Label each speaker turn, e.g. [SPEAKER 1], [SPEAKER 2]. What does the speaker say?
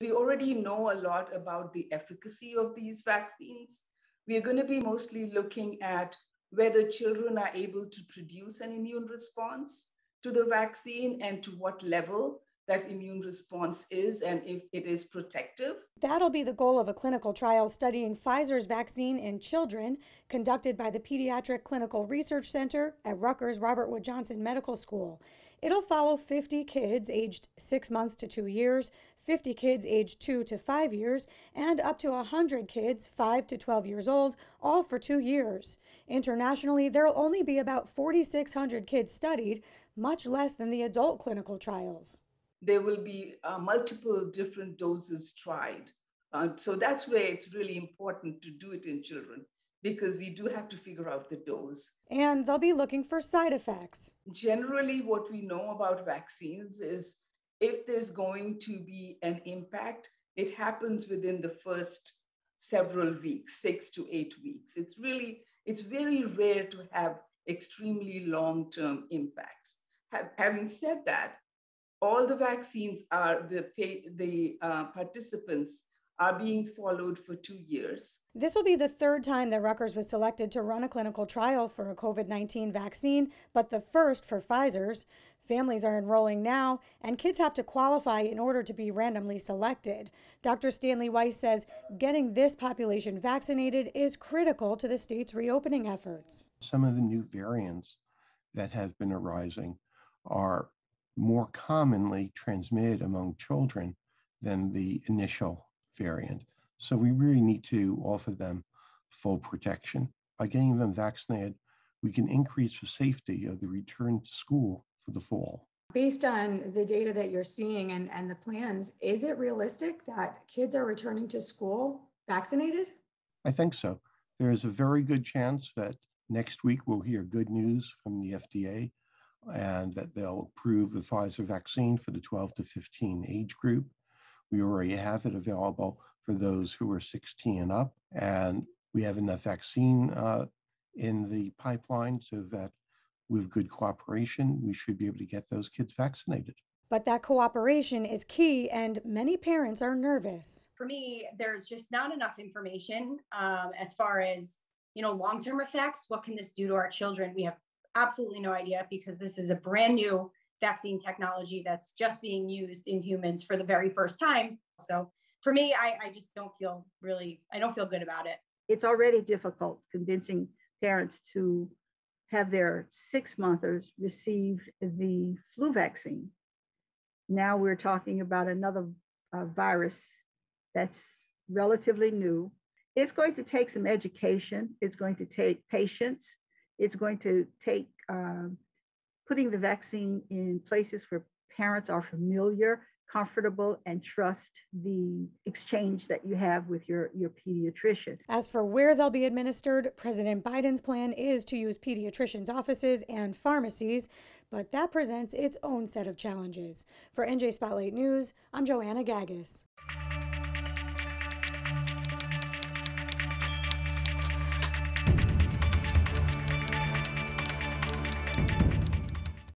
[SPEAKER 1] We already know a lot about the efficacy of these vaccines. We're going to be mostly looking at whether children are able to produce an immune response to the vaccine and to what level that immune response is and if it is protective.
[SPEAKER 2] That'll be the goal of a clinical trial studying Pfizer's vaccine in children conducted by the Pediatric Clinical Research Center at Rutgers Robert Wood Johnson Medical School. It'll follow 50 kids aged 6 months to 2 years, 50 kids aged 2 to 5 years, and up to 100 kids 5 to 12 years old, all for 2 years. Internationally, there'll only be about 4,600 kids studied, much less than the adult clinical trials
[SPEAKER 1] there will be uh, multiple different doses tried. Uh, so that's where it's really important to do it in children because we do have to figure out the dose.
[SPEAKER 2] And they'll be looking for side effects.
[SPEAKER 1] Generally, what we know about vaccines is if there's going to be an impact, it happens within the first several weeks, six to eight weeks. It's really, it's very rare to have extremely long-term impacts. Ha- having said that, all the vaccines are the, pay, the uh, participants are being followed for two years.
[SPEAKER 2] This will be the third time that Rutgers was selected to run a clinical trial for a COVID 19 vaccine, but the first for Pfizer's. Families are enrolling now, and kids have to qualify in order to be randomly selected. Dr. Stanley Weiss says getting this population vaccinated is critical to the state's reopening efforts.
[SPEAKER 3] Some of the new variants that have been arising are more commonly transmitted among children than the initial variant. So we really need to offer them full protection. By getting them vaccinated, we can increase the safety of the return to school for the fall.
[SPEAKER 2] Based on the data that you're seeing and, and the plans, is it realistic that kids are returning to school vaccinated?
[SPEAKER 3] I think so. There is a very good chance that next week we'll hear good news from the FDA and that they'll approve the Pfizer vaccine for the 12 to 15 age group. We already have it available for those who are 16 and up, and we have enough vaccine uh, in the pipeline so that with good cooperation, we should be able to get those kids vaccinated.
[SPEAKER 2] But that cooperation is key, and many parents are nervous.
[SPEAKER 3] For me, there's just not enough information um, as far
[SPEAKER 2] as you know long-term effects. What can this do to our children? We have absolutely no idea because this is a brand new vaccine technology that's just being used in humans for the very first time. So for me, I, I just don't feel really, I don't feel good about it.
[SPEAKER 4] It's already difficult convincing parents to have their six monthers receive the flu vaccine. Now we're talking about another uh, virus that's relatively new. It's going to take some education, it's going to take patience, it's going to take um, putting the vaccine in places where parents are familiar, comfortable, and trust the exchange that you have with your, your pediatrician.
[SPEAKER 2] As for where they'll be administered, President Biden's plan is to use pediatricians' offices and pharmacies, but that presents its own set of challenges. For NJ Spotlight News, I'm Joanna Gagas.